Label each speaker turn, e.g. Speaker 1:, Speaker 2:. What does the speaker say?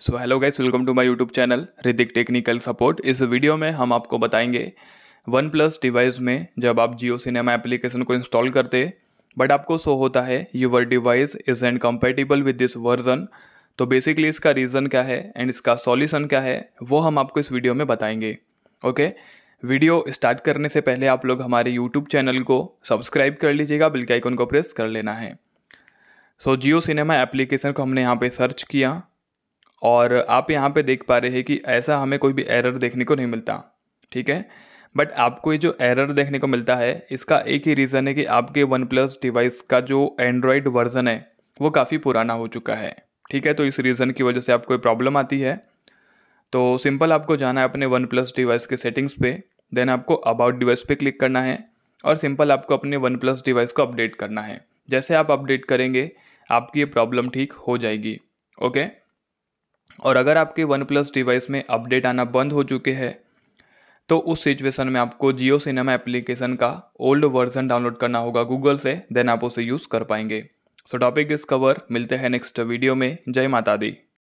Speaker 1: so hello guys welcome to my YouTube channel रिदिक technical support इस वीडियो में हम आपको बताएंगे वन प्लस डिवाइस में जब आप जियो सिनेमा एप्लीकेशन को इंस्टॉल करते बट आपको सो होता है your device is and compatible with this version तो बेसिकली इसका रीज़न क्या है एंड इसका सॉल्यूशन क्या है वो हम आपको इस वीडियो में बताएंगे ओके वीडियो स्टार्ट करने से पहले आप लोग हमारे यूट्यूब चैनल को सब्सक्राइब कर लीजिएगा बिल के आइकन को प्रेस कर लेना है सो जियो सिनेमा एप्लीकेशन को हमने यहाँ पे सर्च किया और आप यहाँ पे देख पा रहे हैं कि ऐसा हमें कोई भी एरर देखने को नहीं मिलता ठीक है बट आपको ये जो एरर देखने को मिलता है इसका एक ही रीज़न है कि आपके वन प्लस डिवाइस का जो एंड्रॉयड वर्ज़न है वो काफ़ी पुराना हो चुका है ठीक है तो इस रीज़न की वजह से आपको प्रॉब्लम आती है तो सिंपल आपको जाना है अपने वन प्लस डिवाइस के सेटिंग्स पे देन आपको अबाउट डिवाइस पे क्लिक करना है और सिंपल आपको अपने वन प्लस डिवाइस को अपडेट करना है जैसे आप अपडेट करेंगे आपकी ये प्रॉब्लम ठीक हो जाएगी ओके और अगर आपके वन प्लस डिवाइस में अपडेट आना बंद हो चुके हैं तो उस सिचुएशन में आपको जियो सिनेमा एप्लीकेशन का ओल्ड वर्जन डाउनलोड करना होगा गूगल से देन आप उसे यूज़ कर पाएंगे सो टॉपिक इस कवर मिलते हैं नेक्स्ट वीडियो में जय माता दी